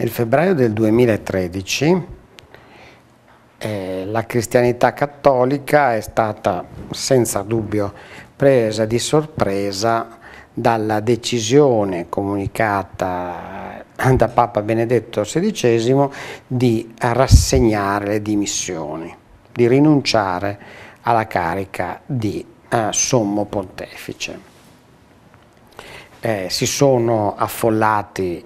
Nel febbraio del 2013 eh, la cristianità cattolica è stata senza dubbio presa di sorpresa dalla decisione comunicata da Papa Benedetto XVI di rassegnare le dimissioni, di rinunciare alla carica di eh, sommo pontefice. Eh, si sono affollati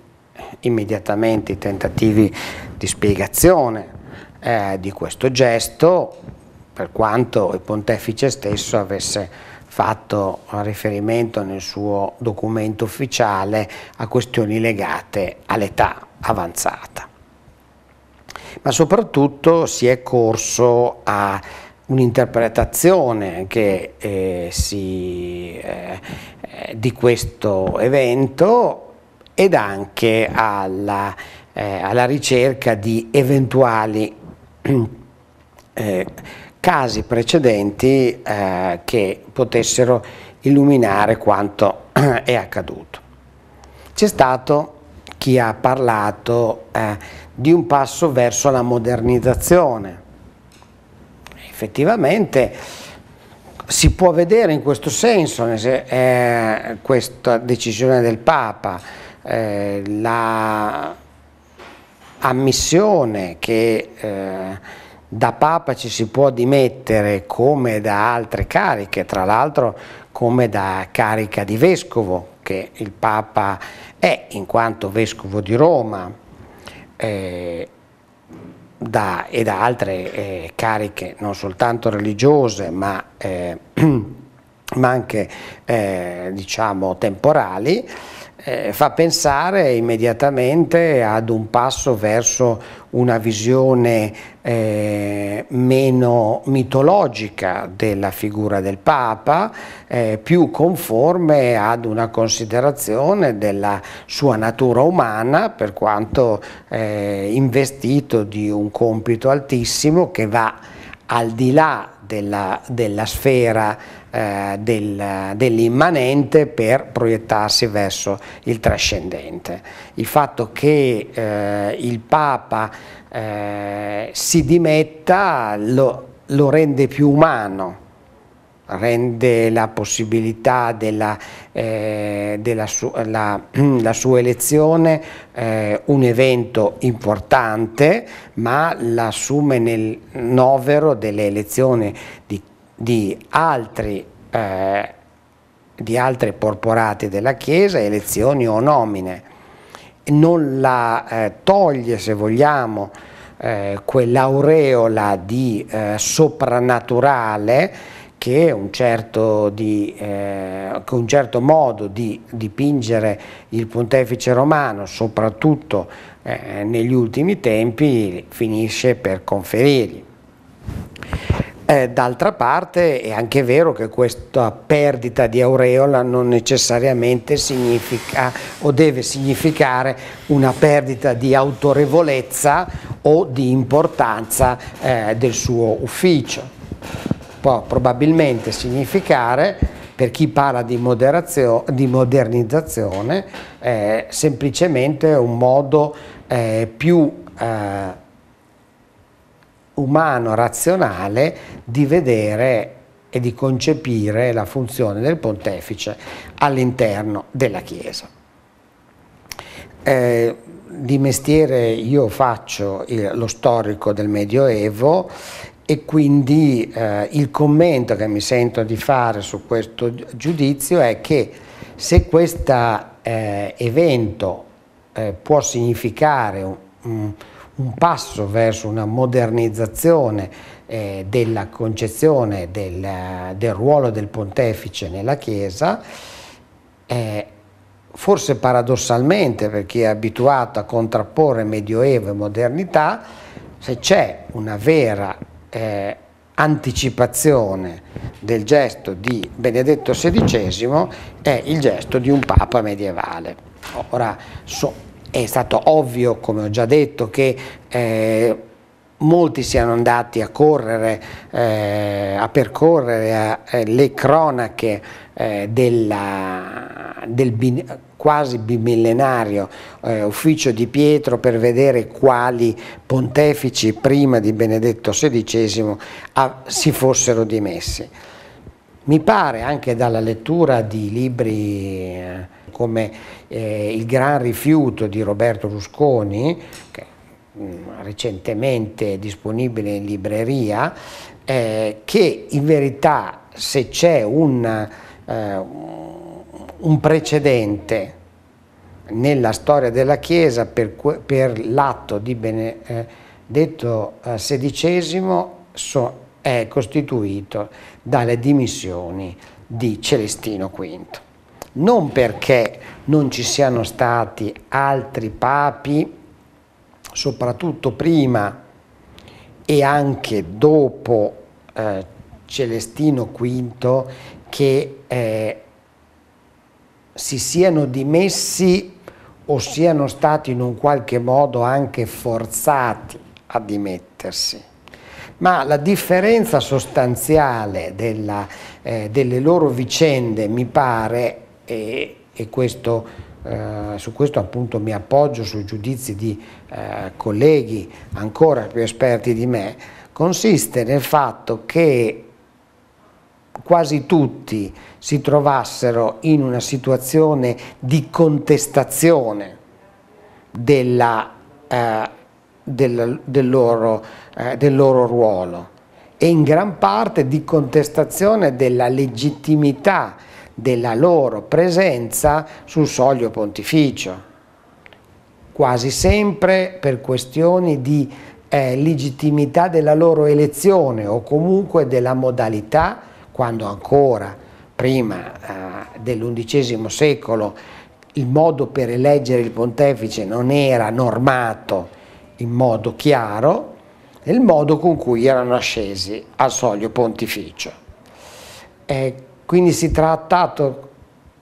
immediatamente i tentativi di spiegazione eh, di questo gesto, per quanto il pontefice stesso avesse fatto riferimento nel suo documento ufficiale a questioni legate all'età avanzata. Ma soprattutto si è corso a un'interpretazione eh, eh, eh, di questo evento ed anche alla, eh, alla ricerca di eventuali eh, casi precedenti eh, che potessero illuminare quanto è accaduto. C'è stato chi ha parlato eh, di un passo verso la modernizzazione. Effettivamente si può vedere in questo senso eh, questa decisione del Papa, eh, la ammissione che eh, da Papa ci si può dimettere come da altre cariche, tra l'altro come da carica di vescovo, che il Papa è in quanto vescovo di Roma eh, da, e da altre eh, cariche non soltanto religiose ma, eh, ma anche eh, diciamo, temporali eh, fa pensare immediatamente ad un passo verso una visione eh, meno mitologica della figura del Papa, eh, più conforme ad una considerazione della sua natura umana, per quanto eh, investito di un compito altissimo che va al di là della, della sfera eh, del, dell'immanente per proiettarsi verso il trascendente. Il fatto che eh, il Papa eh, si dimetta lo, lo rende più umano, rende la possibilità della, eh, della su, la, la sua elezione eh, un evento importante, ma l'assume nel novero delle elezioni di, di altri eh, di altre porporate della Chiesa, elezioni o nomine. Non la eh, toglie, se vogliamo, eh, quell'aureola di eh, soprannaturale che un certo, di, eh, un certo modo di dipingere il pontefice romano, soprattutto eh, negli ultimi tempi, finisce per conferirgli. Eh, d'altra parte è anche vero che questa perdita di aureola non necessariamente significa o deve significare una perdita di autorevolezza o di importanza eh, del suo ufficio può probabilmente significare per chi parla di, di modernizzazione eh, semplicemente un modo eh, più eh, umano, razionale di vedere e di concepire la funzione del pontefice all'interno della Chiesa. Eh, di mestiere io faccio il, lo storico del Medioevo e quindi eh, il commento che mi sento di fare su questo giudizio è che se questo eh, evento eh, può significare un, un, passo verso una modernizzazione eh, della concezione del, del, ruolo del pontefice nella Chiesa, eh, forse paradossalmente per chi è abituato a contrapporre medioevo e modernità, se c'è una vera eh, anticipazione del gesto di Benedetto XVI è il gesto di un Papa medievale. Ora, so, è stato ovvio, come ho già detto, che eh, molti siano andati a correre, eh, a percorrere eh, le cronache eh, della, del bin, quasi bimillenario eh, ufficio di Pietro per vedere quali pontefici prima di Benedetto XVI a, ah, si fossero dimessi. Mi pare anche dalla lettura di libri eh, come eh, Il gran rifiuto di Roberto Rusconi, che Mm, recentemente disponibile in libreria, eh, che in verità se c'è un, eh, un precedente nella storia della Chiesa per, per l'atto di Benedetto eh, XVI eh, so, è costituito dalle dimissioni di Celestino V. Non perché non ci siano stati altri papi soprattutto prima e anche dopo eh, Celestino V che eh, si siano dimessi o siano stati in un qualche modo anche forzati a dimettersi. Ma la differenza sostanziale della, eh, delle loro vicende, mi pare, e questo eh, su questo appunto mi appoggio sui giudizi di eh, colleghi ancora più esperti di me, consiste nel fatto che quasi tutti si trovassero in una situazione di contestazione della, eh, del, del, loro, eh, del loro ruolo e in gran parte di contestazione della legittimità della loro presenza sul soglio pontificio, quasi sempre per questioni di eh, legittimità della loro elezione o comunque della modalità, quando ancora prima eh, dell'undicesimo secolo il modo per eleggere il pontefice non era normato in modo chiaro, il modo con cui erano ascesi al soglio pontificio. Eh, quindi si è trattato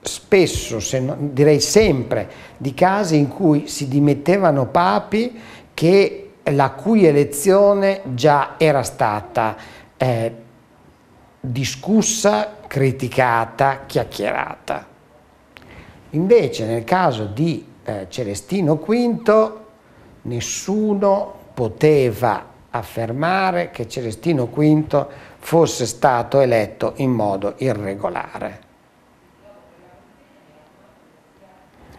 spesso, se no, direi sempre, di casi in cui si dimettevano papi che, la cui elezione già era stata eh, discussa, criticata, chiacchierata. Invece nel caso di eh, Celestino V nessuno poteva affermare che Celestino V fosse stato eletto in modo irregolare.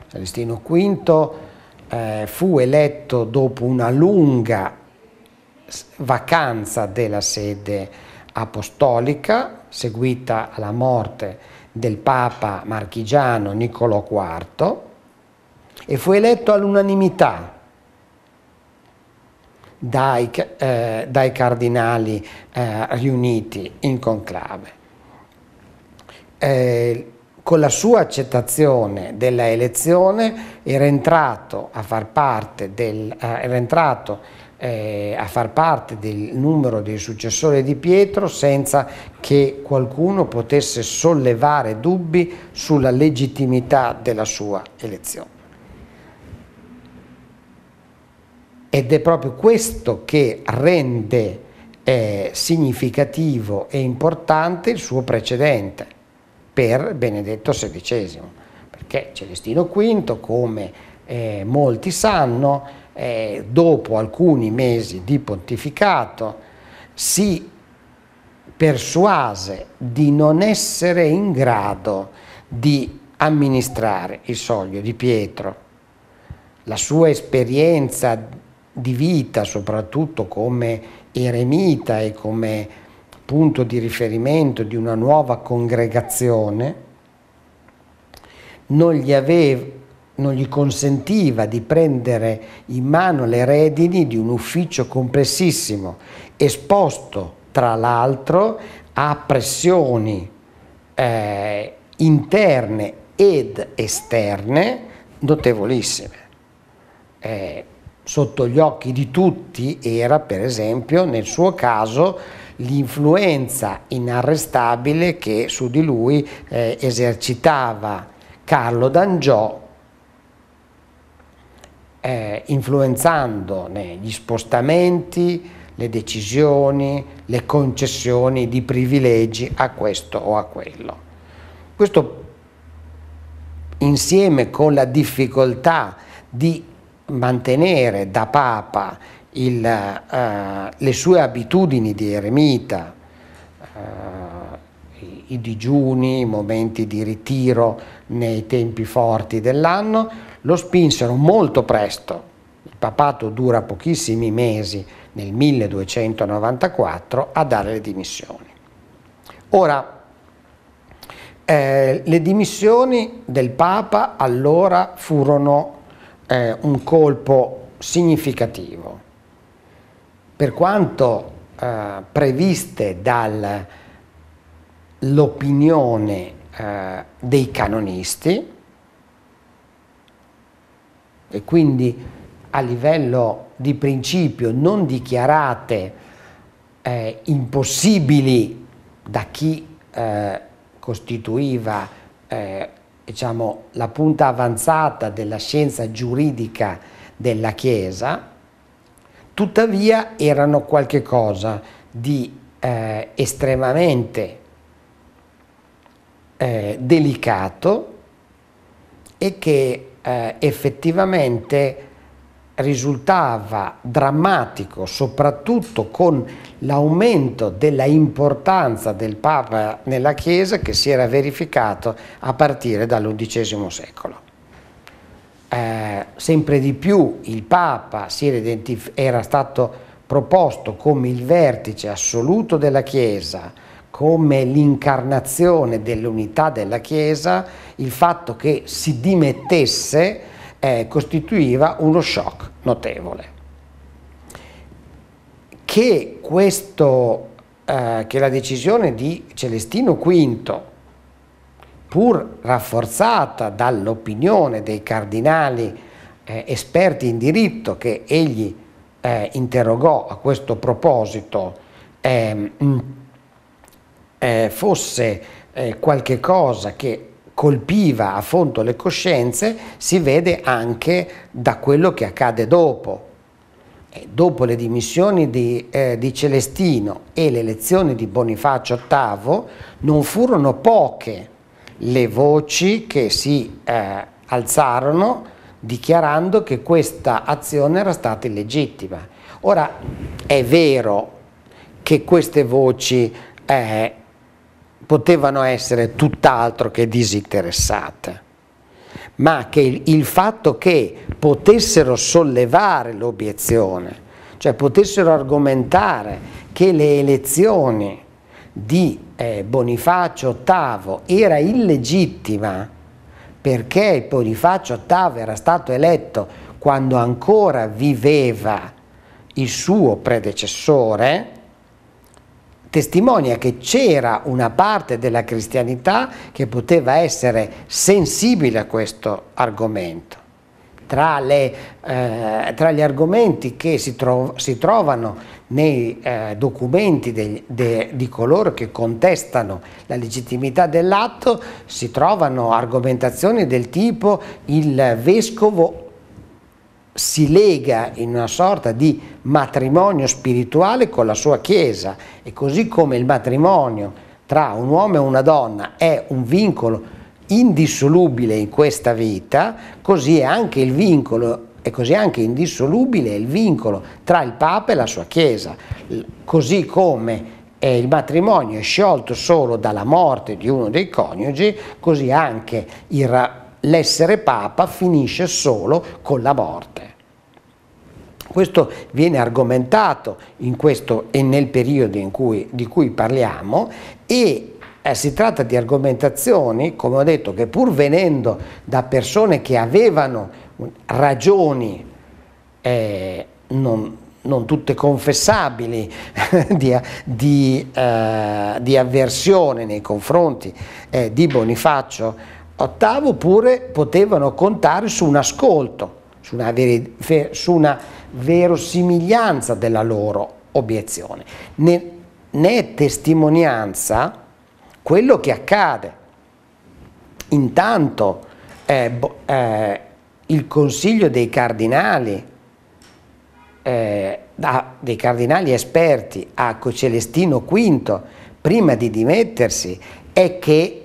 Celestino V eh, fu eletto dopo una lunga vacanza della sede apostolica, seguita alla morte del Papa marchigiano Niccolò IV, e fu eletto all'unanimità dai, eh, dai cardinali eh, riuniti in conclave. Eh, con la sua accettazione della elezione era entrato a far parte del, eh, era entrato, eh, a far parte del numero dei successori di Pietro senza che qualcuno potesse sollevare dubbi sulla legittimità della sua elezione. ed è proprio questo che rende eh, significativo e importante il suo precedente per Benedetto XVI, perché Celestino V, come eh, molti sanno, eh, dopo alcuni mesi di pontificato si persuase di non essere in grado di amministrare il soglio di Pietro. La sua esperienza di vita, soprattutto come eremita e come punto di riferimento di una nuova congregazione, non gli, aveva, non gli consentiva di prendere in mano le redini di un ufficio complessissimo, esposto tra l'altro a pressioni eh, interne ed esterne notevolissime. Eh, sotto gli occhi di tutti era per esempio nel suo caso l'influenza inarrestabile che su di lui eh, esercitava Carlo D'Angiò eh, influenzando gli spostamenti, le decisioni, le concessioni di privilegi a questo o a quello. Questo insieme con la difficoltà di mantenere da Papa il, eh, le sue abitudini di eremita, eh, i, i digiuni, i momenti di ritiro nei tempi forti dell'anno, lo spinsero molto presto. Il papato dura pochissimi mesi, nel 1294, a dare le dimissioni. Ora, eh, le dimissioni del Papa allora furono eh, un colpo significativo. Per quanto eh, previste dall'opinione eh, dei canonisti, e quindi a livello di principio non dichiarate eh, impossibili da chi eh, costituiva eh, diciamo, la punta avanzata della scienza giuridica della Chiesa, tuttavia erano qualcosa di eh, estremamente eh, delicato e che eh, effettivamente risultava drammatico soprattutto con l'aumento della importanza del Papa nella Chiesa che si era verificato a partire dall'undicesimo secolo. Eh, sempre di più il Papa era stato proposto come il vertice assoluto della Chiesa, come l'incarnazione dell'unità della Chiesa, il fatto che si dimettesse eh, costituiva uno shock notevole. Che, questo, eh, che la decisione di Celestino V, pur rafforzata dall'opinione dei cardinali eh, esperti in diritto che egli eh, interrogò a questo proposito, ehm, eh, fosse eh, qualche che colpiva a fondo le coscienze si vede anche da quello che accade dopo. E dopo le dimissioni di, eh, di Celestino e le elezioni di Bonifacio VIII non furono poche le voci che si eh, alzarono dichiarando che questa azione era stata illegittima. Ora è vero che queste voci eh, potevano essere tutt'altro che disinteressate, ma che il, il fatto che potessero sollevare l'obiezione, cioè potessero argomentare che le elezioni di eh, Bonifacio VIII era illegittima perché Bonifacio VIII era stato eletto quando ancora viveva il suo predecessore, testimonia che c'era una parte della cristianità che poteva essere sensibile a questo argomento. Tra, le, eh, tra gli argomenti che si, tro si trovano nei eh, documenti de de di coloro che contestano la legittimità dell'atto si trovano argomentazioni del tipo il vescovo si lega in una sorta di matrimonio spirituale con la sua Chiesa e così come il matrimonio tra un uomo e una donna è un vincolo indissolubile in questa vita, così è anche il vincolo e così anche indissolubile è il vincolo tra il Papa e la sua Chiesa, così come eh, il matrimonio è sciolto solo dalla morte di uno dei coniugi, così anche il rapporto l'essere papa finisce solo con la morte. Questo viene argomentato questo e nel periodo cui, di cui parliamo e eh, si tratta di argomentazioni, come ho detto, che pur venendo da persone che avevano ragioni eh, non, non tutte confessabili, di, di, eh, di, avversione nei confronti eh, di Bonifacio ottavo oppure potevano contare su un ascolto, su una, su una verosimiglianza della loro obiezione. Ne, ne è testimonianza quello che accade. Intanto eh, eh, il Consiglio dei Cardinali, eh, da, dei Cardinali esperti a Celestino V, prima di dimettersi, è che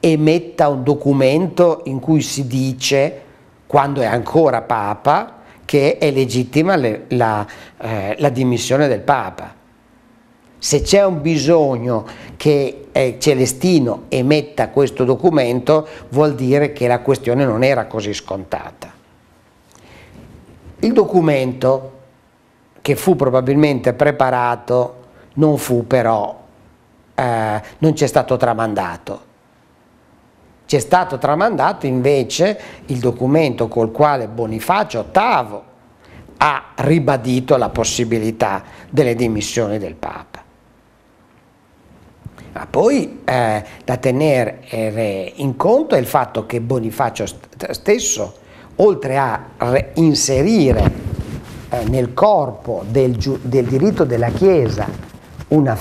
emetta un documento in cui si dice, quando è ancora Papa, che è legittima le, la, eh, la, dimissione del Papa. Se c'è un bisogno che eh, Celestino emetta questo documento, vuol dire che la questione non era così scontata. Il documento, che fu probabilmente preparato, non fu però, eh, non ci è stato tramandato ci è stato tramandato invece il documento col quale Bonifacio VIII ha ribadito la possibilità delle dimissioni del Papa. Ma poi eh, da tenere in conto è il fatto che Bonifacio stesso, oltre a inserire eh, nel corpo del, del, diritto della Chiesa una,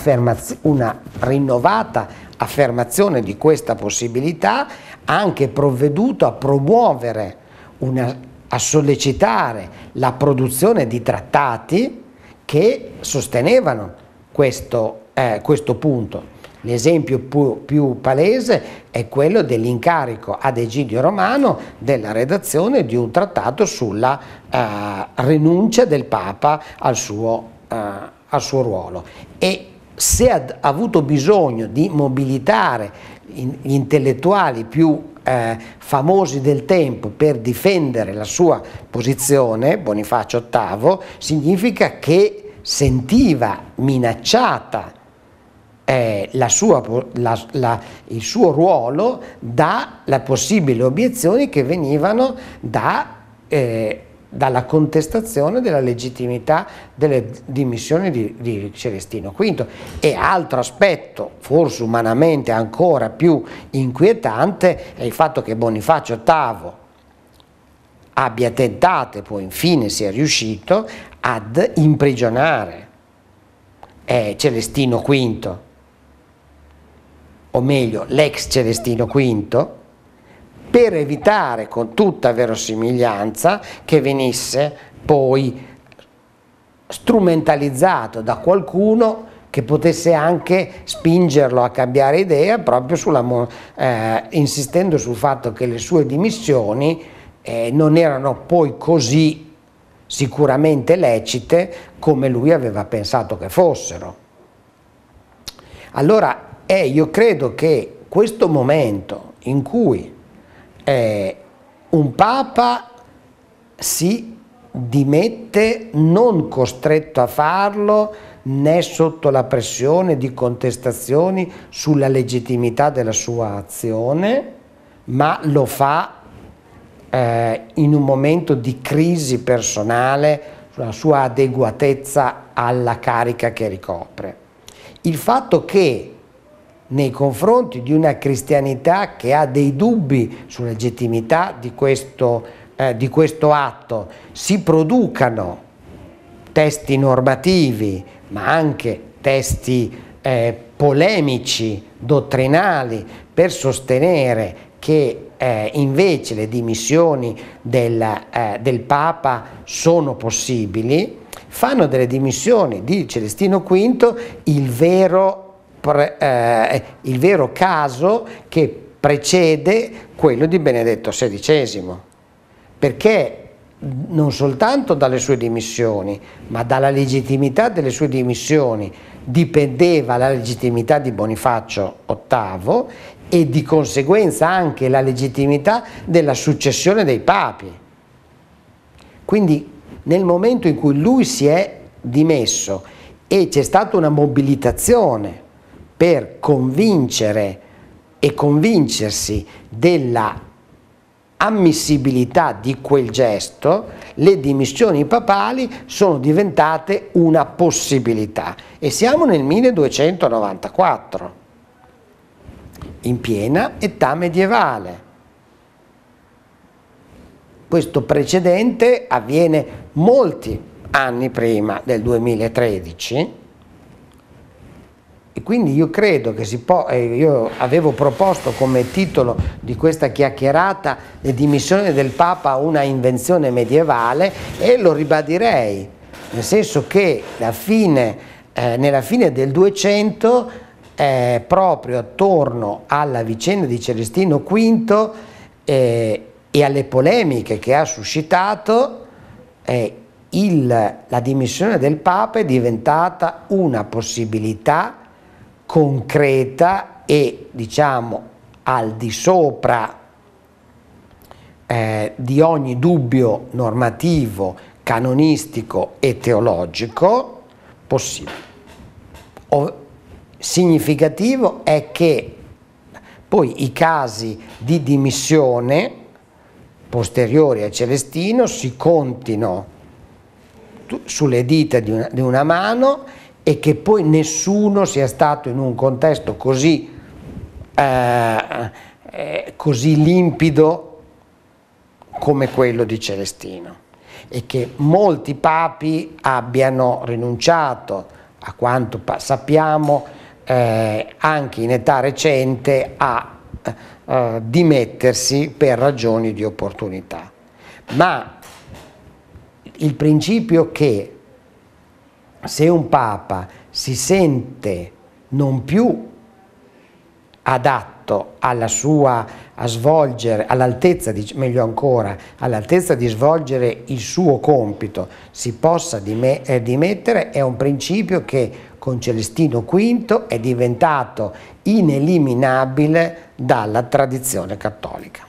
una rinnovata affermazione di questa possibilità ha anche provveduto a promuovere, una, a sollecitare la produzione di trattati che sostenevano questo, eh, questo punto. L'esempio più, più, palese è quello dell'incarico ad Egidio Romano della redazione di un trattato sulla eh, rinuncia del Papa al suo, eh, al suo ruolo e se ha avuto bisogno di mobilitare gli intellettuali più eh, famosi del tempo per difendere la sua posizione, Bonifacio VIII, significa che sentiva minacciata eh, la sua, la, la, il suo ruolo dalle possibili obiezioni che venivano da eh, dalla contestazione della legittimità delle dimissioni di, di, Celestino V. E altro aspetto, forse umanamente ancora più inquietante, è il fatto che Bonifacio VIII abbia tentato e poi infine sia riuscito ad imprigionare eh, Celestino V, o meglio l'ex Celestino V, per evitare con tutta verosimiglianza che venisse poi strumentalizzato da qualcuno che potesse anche spingerlo a cambiare idea proprio sulla, eh, insistendo sul fatto che le sue dimissioni eh, non erano poi così sicuramente lecite come lui aveva pensato che fossero. Allora eh, io credo che questo momento in cui eh, un Papa si dimette non costretto a farlo né sotto la pressione di contestazioni sulla legittimità della sua azione, ma lo fa eh, in un momento di crisi personale sulla sua adeguatezza alla carica che ricopre. Il fatto che nei confronti di una cristianità che ha dei dubbi sulla legittimità di questo, eh, di questo atto, si producano testi normativi, ma anche testi eh, polemici, dottrinali, per sostenere che eh, invece le dimissioni del, eh, del, Papa sono possibili, fanno delle dimissioni di Celestino V il vero pre, eh, il vero caso che precede quello di Benedetto XVI, perché non soltanto dalle sue dimissioni, ma dalla legittimità delle sue dimissioni dipendeva la legittimità di Bonifacio VIII e di conseguenza anche la legittimità della successione dei papi. Quindi nel momento in cui lui si è dimesso e c'è stata una mobilitazione per convincere e convincersi della ammissibilità di quel gesto, le dimissioni papali sono diventate una possibilità e siamo nel 1294, in piena età medievale. Questo precedente avviene molti anni prima del 2013 e quindi io credo che si possa, eh, io avevo proposto come titolo di questa chiacchierata le dimissioni del Papa una invenzione medievale e lo ribadirei, nel senso che fine, eh, nella fine del 200 eh, proprio attorno alla vicenda di Celestino V eh, e alle polemiche che ha suscitato, eh, il, la dimissione del Papa è diventata una possibilità concreta e diciamo al di sopra eh, di ogni dubbio normativo, canonistico e teologico possibile. O, significativo è che poi i casi di dimissione posteriori a Celestino si contino sulle dita di una, di una mano e che poi nessuno sia stato in un contesto così, eh, eh, così limpido come quello di Celestino e che molti papi abbiano rinunciato, a quanto sappiamo, eh, anche in età recente a eh, dimettersi per ragioni di opportunità. Ma il principio che se un Papa si sente non più adatto alla sua, a svolgere, all'altezza di, meglio ancora, all'altezza di svolgere il suo compito, si possa eh, dimettere, è un principio che con Celestino V è diventato ineliminabile dalla tradizione cattolica.